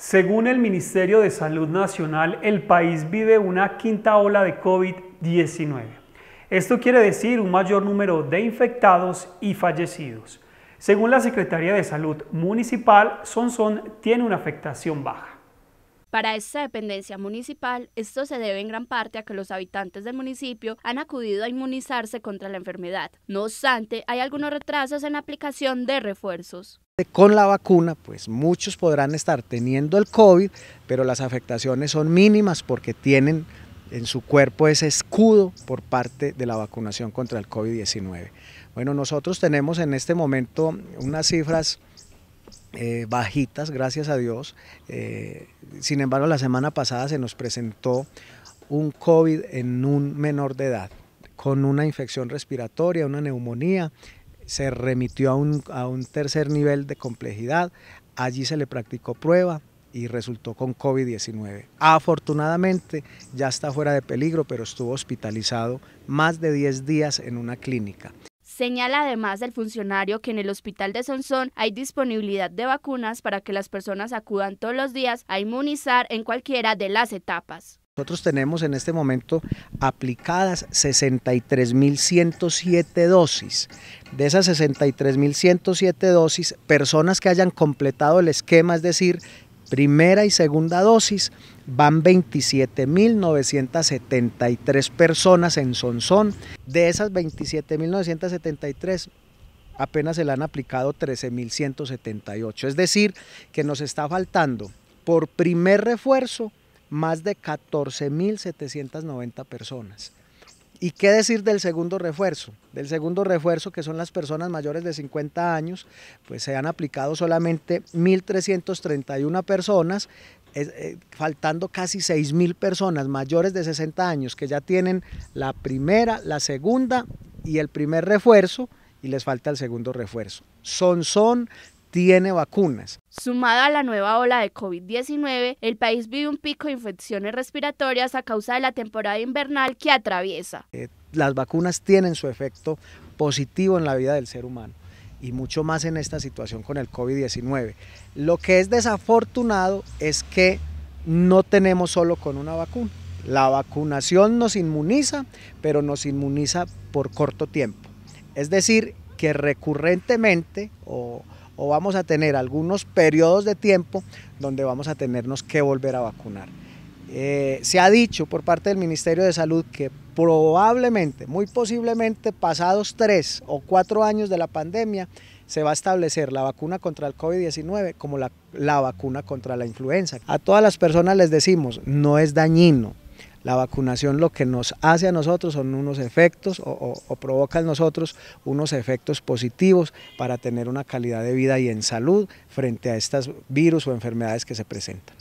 Según el Ministerio de Salud Nacional, el país vive una quinta ola de COVID-19. Esto quiere decir un mayor número de infectados y fallecidos. Según la Secretaría de Salud Municipal, Sonson tiene una afectación baja. Para esta dependencia municipal, esto se debe en gran parte a que los habitantes del municipio han acudido a inmunizarse contra la enfermedad. No obstante, hay algunos retrasos en la aplicación de refuerzos. Con la vacuna, pues muchos podrán estar teniendo el COVID, pero las afectaciones son mínimas porque tienen en su cuerpo ese escudo por parte de la vacunación contra el COVID-19. Bueno, nosotros tenemos en este momento unas cifras eh, bajitas, gracias a Dios. Eh, sin embargo, la semana pasada se nos presentó un COVID en un menor de edad, con una infección respiratoria, una neumonía, se remitió a un, a un tercer nivel de complejidad, allí se le practicó prueba, y resultó con COVID-19. Afortunadamente ya está fuera de peligro, pero estuvo hospitalizado más de 10 días en una clínica. Señala además el funcionario que en el hospital de Sonsón hay disponibilidad de vacunas para que las personas acudan todos los días a inmunizar en cualquiera de las etapas. Nosotros tenemos en este momento aplicadas 63.107 dosis. De esas 63.107 dosis, personas que hayan completado el esquema, es decir, primera y segunda dosis, van 27.973 personas en Sonsón. De esas 27.973, apenas se le han aplicado 13.178. Es decir, que nos está faltando por primer refuerzo más de 14.790 personas. ¿Y qué decir del segundo refuerzo? Del segundo refuerzo, que son las personas mayores de 50 años, pues se han aplicado solamente 1.331 personas, eh, faltando casi 6.000 personas mayores de 60 años que ya tienen la primera, la segunda y el primer refuerzo, y les falta el segundo refuerzo. Son, son, tiene vacunas. Sumada a la nueva ola de COVID-19, el país vive un pico de infecciones respiratorias a causa de la temporada invernal que atraviesa. Eh, las vacunas tienen su efecto positivo en la vida del ser humano y mucho más en esta situación con el COVID-19. Lo que es desafortunado es que no tenemos solo con una vacuna. La vacunación nos inmuniza, pero nos inmuniza por corto tiempo. Es decir, que recurrentemente o, o vamos a tener algunos periodos de tiempo donde vamos a tenernos que volver a vacunar. Eh, se ha dicho por parte del Ministerio de Salud que probablemente, muy posiblemente, pasados tres o cuatro años de la pandemia, se va a establecer la vacuna contra el COVID-19 como la, la vacuna contra la influenza. A todas las personas les decimos, no es dañino, la vacunación lo que nos hace a nosotros son unos efectos o, provoca en nosotros unos efectos positivos para tener una calidad de vida y en salud frente a estos virus o enfermedades que se presentan.